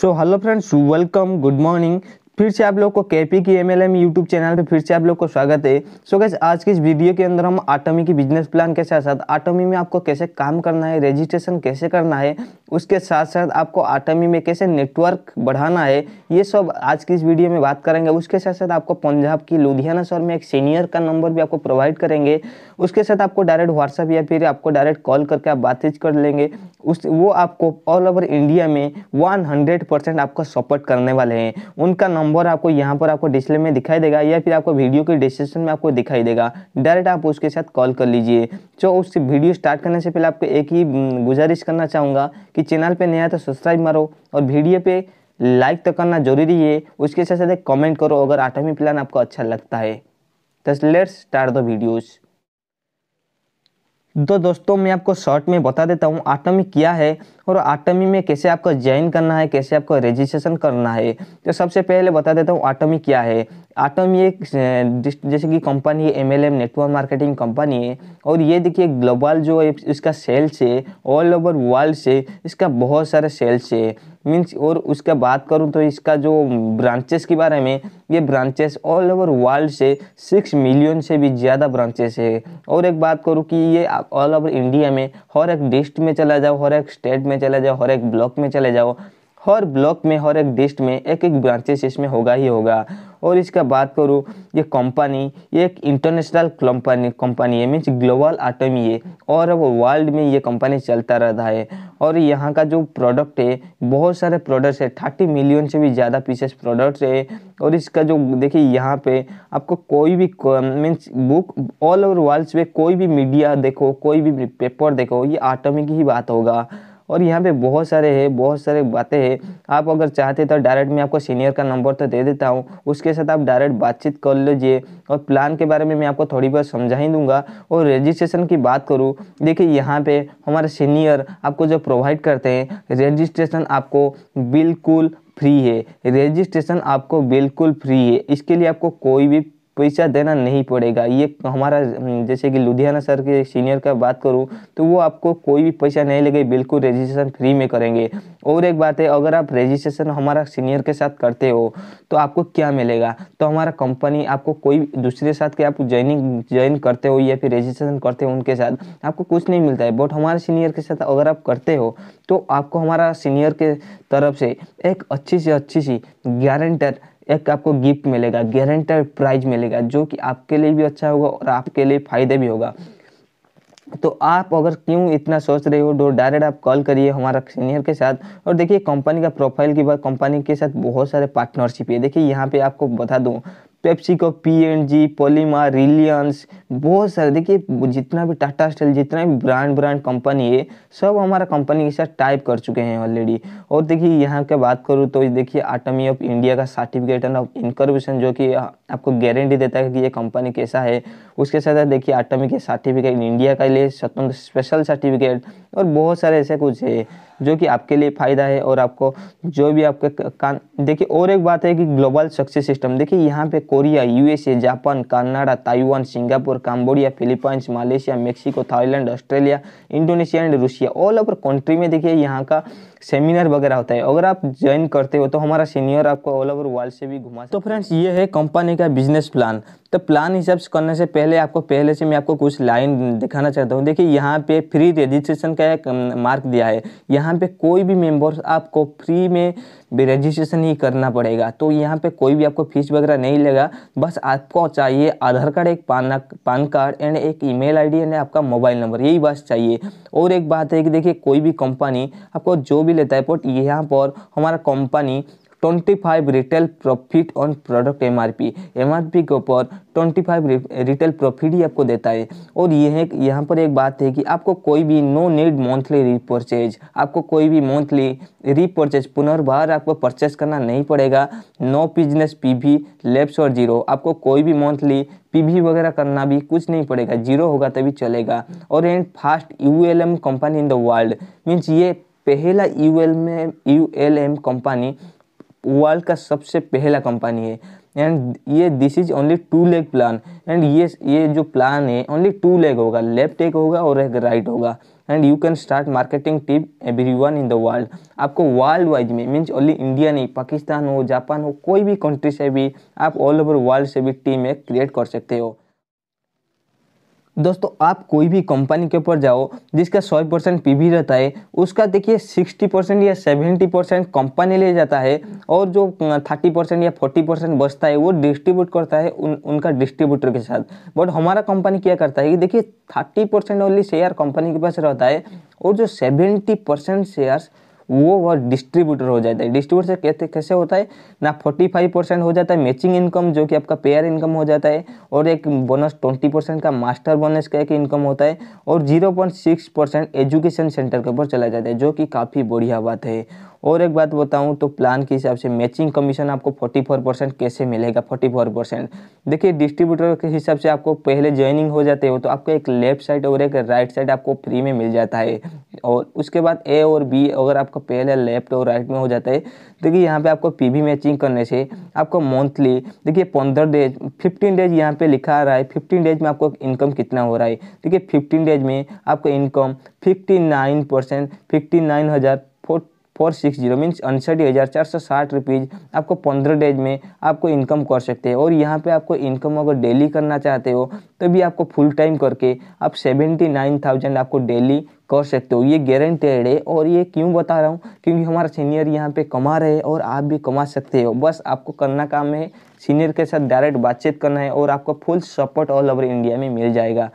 सो hello friends welcome good morning फिर से आप लोग को के पी की M L M YouTube channel पे फिर से आप लोग को स्वागत है सो so गैस आज की इस वीडियो के अंदर हम आटोमी की बिजनेस प्लान के साथ साथ आटोमी में आपको कैसे काम करना है रजिस्ट्रेशन कैसे करना है उसके साथ साथ आपको आटोमी में कैसे नेटवर्क बढ़ाना है ये सब आज की इस वीडियो में बात करेंगे उसके साथ साथ आपको पंजाब की लुधियाना शहर में एक सीनियर का नंबर भी आपको प्रोवाइड करेंगे उसके साथ आपको डायरेक्ट व्हाट्सअप या फिर आपको डायरेक्ट कॉल करके आप बातचीत कर लेंगे उस वो आपको ऑल ओवर इंडिया में 100 परसेंट आपका सपोर्ट करने वाले हैं उनका नंबर आपको यहाँ पर आपको डिस्प्ले में दिखाई देगा या फिर आपको वीडियो के डिस्क्रिप्शन में आपको दिखाई देगा डायरेक्ट आप उसके साथ कॉल कर लीजिए तो उस वीडियो स्टार्ट करने से पहले आपको एक ही गुजारिश करना चाहूँगा कि चैनल पर नया तो सब्सक्राइब मारो और वीडियो पर लाइक तो करना जरूरी है उसके साथ साथ कमेंट करो अगर आठवीं प्लान आपको अच्छा लगता है तो लेट्स स्टार्ट द वीडियोज़ तो दोस्तों मैं आपको शॉर्ट में बता देता हूँ में क्या है और आटमी में कैसे आपको ज्वाइन करना है कैसे आपको रजिस्ट्रेशन करना है तो सबसे पहले बता देता हूँ आटमी क्या है आटमी एक जैसे कि कंपनी है एम नेटवर्क मार्केटिंग कंपनी है और ये देखिए ग्लोबल जो इसका सेल्स है ऑल ओवर वर्ल्ड से इसका बहुत सारे सेल्स है मीन्स और उसका बात करूँ तो इसका जो ब्रांचेस के बारे में ये ब्रांचेस ऑल ओवर वर्ल्ड से सिक्स मिलियन से भी ज़्यादा ब्रांचेस है और एक बात करूँ कि ये ऑल ओवर इंडिया में हर एक डिस्ट में चला जाओ हर एक स्टेट में में चले जाओ हर एक ब्लॉक में चले जाओ हर ब्लॉक में हर एक डिस्ट में एक एक ब्रांचेस इसमें होगा ही होगा और इसका बात करूँ ये कंपनी ये एक इंटरनेशनल कंपनी कंपनी है मीन्स ग्लोबल आटमी है और वो वर्ल्ड में ये कंपनी चलता रहता है और यहाँ का जो प्रोडक्ट है बहुत सारे प्रोडक्ट्स है थर्टी मिलियन से भी ज़्यादा पीसेस प्रोडक्ट्स है और इसका जो देखिए यहाँ पे आपको कोई भी means book all over world में कोई भी मीडिया देखो कोई भी पेपर देखो ये आटमी की ही बात होगा और यहाँ पे बहुत सारे है बहुत सारे बातें हैं आप अगर चाहते तो डायरेक्ट मैं आपको सीनियर का नंबर तो दे देता हूँ उसके साथ आप डायरेक्ट बातचीत कर लीजिए और प्लान के बारे में मैं आपको थोड़ी बहुत समझा ही दूंगा और रजिस्ट्रेशन की बात करूँ देखिए यहाँ पे हमारे सीनियर आपको जो प्रोवाइड करते हैं रजिस्ट्रेशन आपको बिल्कुल फ्री है रजिस्ट्रेशन आपको बिल्कुल फ्री है इसके लिए आपको कोई भी पैसा देना नहीं पड़ेगा ये हमारा जैसे कि लुधियाना सर के सीनियर का बात करूँ तो वो आपको कोई भी पैसा नहीं लगे बिल्कुल रजिस्ट्रेशन फ्री में करेंगे और एक बात है अगर आप रजिस्ट्रेशन हमारा सीनियर के साथ करते हो तो आपको क्या मिलेगा तो हमारा कंपनी आपको कोई दूसरे साथ के आप ज्वाइनिंग ज्वाइन करते हो या फिर रजिस्ट्रेशन करते हो उनके साथ आपको कुछ नहीं मिलता है बट हमारे सीनियर के साथ अगर आप करते हो तो आपको हमारा सीनियर के तरफ से एक अच्छी से अच्छी सी गारंटर एक आपको गिफ्ट मिलेगा गारंटर प्राइज मिलेगा जो कि आपके लिए भी अच्छा होगा और आपके लिए फ़ायदे भी होगा तो आप अगर क्यों इतना सोच रहे हो तो डायरेक्ट आप कॉल करिए हमारा सीनियर के साथ और देखिए कंपनी का प्रोफाइल की बात कंपनी के साथ बहुत सारे पार्टनरशिप है देखिए यहाँ पे आपको बता दूँ पेप्सी को पी एन जी पोलिमा रिलियंस बहुत सारे देखिए जितना भी टाटा स्टील जितना भी ब्रांड ब्रांड कंपनी है सब हमारा कंपनी के साथ टाइप कर चुके हैं ऑलरेडी और देखिए यहाँ के बात करूँ तो देखिए आटमी ऑफ इंडिया का सर्टिफिकेट एंड ऑफ इनकर्वेशन जो कि आपको गारंटी देता है कि ये कंपनी कैसा है उसके साथ देखिए आटमी के सर्टिफिकेट इंडिया के लिए स्वतंत्र स्पेशल सर्टिफिकेट और बहुत सारे ऐसे कुछ है जो कि आपके लिए फ़ायदा है और आपको जो भी आपके कान देखिए और एक बात है कि ग्लोबल सक्सेस सिस्टम देखिए यहाँ पे Korea USA Japan Canada Taiwan Singapore Cambodia Philippines Malaysia Mexico Thailand Australia Indonesia and Russia all over country में देखिए यहाँ का सेमिनार वगैरह होता है अगर आप ज्वाइन करते हो तो हमारा सीनियर आपको ऑल ओवर वर्ल्ड से भी घुमा तो फ्रेंड्स ये है कंपनी का बिजनेस प्लान तो प्लान हिसाब से करने से पहले आपको पहले से मैं आपको कुछ लाइन दिखाना चाहता हूँ देखिए यहाँ पे फ्री रजिस्ट्रेशन का एक मार्क दिया है यहाँ पे कोई भी मेम्बर आपको फ्री में रजिस्ट्रेशन ही करना पड़ेगा तो यहाँ पे कोई भी आपको फीस वगैरह नहीं लेगा बस आपको चाहिए आधार कार्ड एक पान पान कार्ड एंड एक ईमेल आईडी एंड आपका मोबाइल नंबर यही बस चाहिए और एक बात है कि देखिए कोई भी कंपनी आपको जो भी लेता है पोर्ट यहाँ पर हमारा company 25 retail profit on product M R P M R P के ऊपर 25 रिटेल प्रॉफिट ही आपको देता है और यह यहाँ पर एक बात है कि आपको कोई भी नो नीड मंथली रिपर्चेज आपको कोई भी मंथली रिपर्चेज पुनर्बार आपको परचेज करना नहीं पड़ेगा no business P V lapse और जीरो आपको कोई भी मंथली पीवी वगैरह करना भी कुछ नहीं पड़ेगा जीरो होगा तभी चलेगा और and fast U L M company in the world means ये पहला यू एल में U L M company world का सबसे पहला कंपनी है एंड ये this is only two leg plan and ये ये जो प्लान है ओनली टू लेग होगा लेफ्ट एक होगा और एक राइट होगा and you can start marketing tip every one in the world आपको वर्ल्ड वाइज में मीन्स ओनली इंडिया नहीं पाकिस्तान हो जापान हो कोई भी कंट्री से भी आप ऑल ओवर वर्ल्ड से भी टीम एक क्रिएट कर सकते हो दोस्तों आप कोई भी कंपनी के ऊपर जाओ जिसका सौ परसेंट पी रहता है उसका देखिए सिक्सटी परसेंट या सेवेंटी परसेंट कंपनी ले जाता है और जो थर्टी परसेंट या फोर्टी परसेंट बचता है वो डिस्ट्रीब्यूट करता है उन उनका डिस्ट्रीब्यूटर के साथ बट हमारा कंपनी क्या करता है कि देखिए thirty percent only share company के पास रहता है और जो सेवेंटी परसेंट शेयर्स वो वह डिस्ट्रीब्यूटर हो जाता है डिस्ट्रीब्यूटर से कैसे कैसे होता है ना फोर्टी फाइव परसेंट हो जाता है मैचिंग इनकम जो कि आपका पेयर इनकम हो जाता है और एक बोनस ट्वेंटी परसेंट का मास्टर बोनस का एक इनकम होता है और zero point six percent education centre के ऊपर चला जाता है जो कि काफ़ी बढ़िया बात है और एक बात बताऊँ तो प्लान के हिसाब से मैचिंग कमीशन आपको 44 परसेंट कैसे मिलेगा 44 परसेंट देखिए डिस्ट्रीब्यूटर के हिसाब से आपको पहले ज्वाइनिंग हो जाते हो तो आपको एक लेफ्ट साइड और एक राइट साइड आपको फ्री में मिल जाता है और उसके बाद ए और बी अगर आपका पहले लेफ्ट और राइट में हो जाता है देखिए यहाँ पर आपको पी मैचिंग करने से आपको मंथली देखिए पंद्रह डेज फिफ्टीन डेज यहाँ पर लिखा आ रहा है फिफ्टीन डेज में आपको इनकम कितना हो रहा है देखिए फिफ्टीन डेज में आपका income fifty nine percent fifty nine हज़ार फोर सिक्स जीरो मीन्स उनसठ हज़ार चार सौ साठ रुपीज़ आपको पंद्रह डेज में आपको इनकम कर सकते हैं और यहाँ पे आपको इनकम अगर डेली करना चाहते हो तो भी आपको फुल टाइम करके आप सेवेंटी नाइन थाउजेंड आपको डेली कर सकते हो ये गारंटेड है और ये क्यों बता रहा हूँ क्योंकि हमारा सीनियर यहाँ पे कमा रहे हैं और आप भी कमा सकते हो बस आपको करना काम है सीनियर के साथ डायरेक्ट बातचीत करना है और आपको full support all over India में मिल जाएगा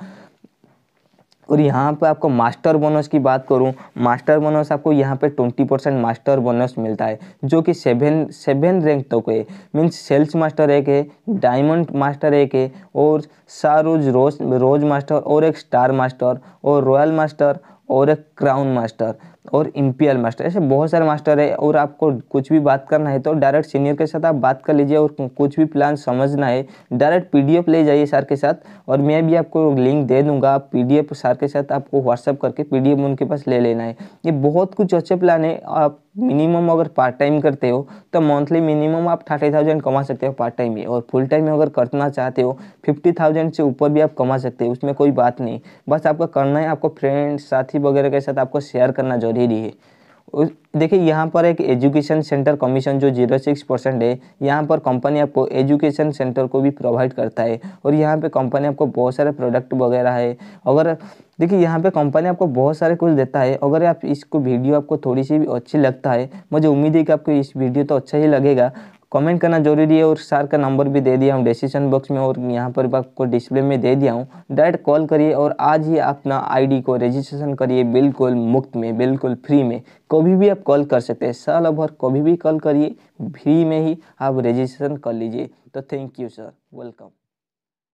और यहाँ पे आपको मास्टर बोनस की बात करूँ मास्टर बोनस आपको यहाँ पे ट्वेंटी परसेंट मास्टर बोनस मिलता है जो कि सेवन सेवन रैंक तक तो है मीन्स सेल्स मास्टर एक है डायमंड मास्टर एक है और सारोज रोज रोज मास्टर और एक स्टार मास्टर और रॉयल मास्टर और एक क्राउन मास्टर और इम्पीरियल मास्टर ऐसे बहुत सारे मास्टर है और आपको कुछ भी बात करना है तो डायरेक्ट सीनियर के साथ आप बात कर लीजिए और कुछ भी प्लान समझना है डायरेक्ट पीडीएफ ले जाइए सर के साथ और मैं भी आपको लिंक दे दूंगा आप पीडीएफ सर के साथ आपको व्हाट्सअप करके पीडीएफ उनके पास ले लेना है ये बहुत कुछ अच्छे प्लान है आप मिनिमम अगर पार्ट टाइम करते हो तो मंथली मिनिमम आप थर्टी थाउजेंड कमा सकते हो पार्ट टाइम में और फुल टाइम में अगर करना चाहते हो फिफ्टी थाउजेंड से ऊपर भी आप कमा सकते हो उसमें कोई बात नहीं बस आपका करना है आपको फ्रेंड साथी वगैरह के साथ आपको शेयर करना जरूर रही है देखिए यहाँ पर एक एजुकेशन सेंटर कमीशन जो जीरो सिक्स परसेंट है यहाँ पर कंपनी आपको एजुकेशन सेंटर को भी प्रोवाइड करता है और यहाँ पे कंपनी आपको बहुत सारे प्रोडक्ट वगैरह है अगर देखिए यहाँ पे कंपनी आपको बहुत सारे कुछ देता है अगर आप इसको वीडियो आपको थोड़ी सी भी अच्छी लगता है मुझे उम्मीद है कि आपको इस वीडियो तो अच्छा ही लगेगा कमेंट करना जरूरी है और सर का नंबर भी दे दिया हूँ डिस्क्रिप्शन बॉक्स में और यहाँ पर आपको डिस्प्ले में दे दिया हूँ डायरेक्ट कॉल करिए और आज ही अपना आईडी को रजिस्ट्रेशन करिए बिल्कुल मुफ्त में बिल्कुल फ्री में कभी भी आप कॉल कर सकते हैं साल भर कभी भी कॉल करिए फ्री में ही आप रजिस्ट्रेशन कर लीजिए तो थैंक यू सर वेलकम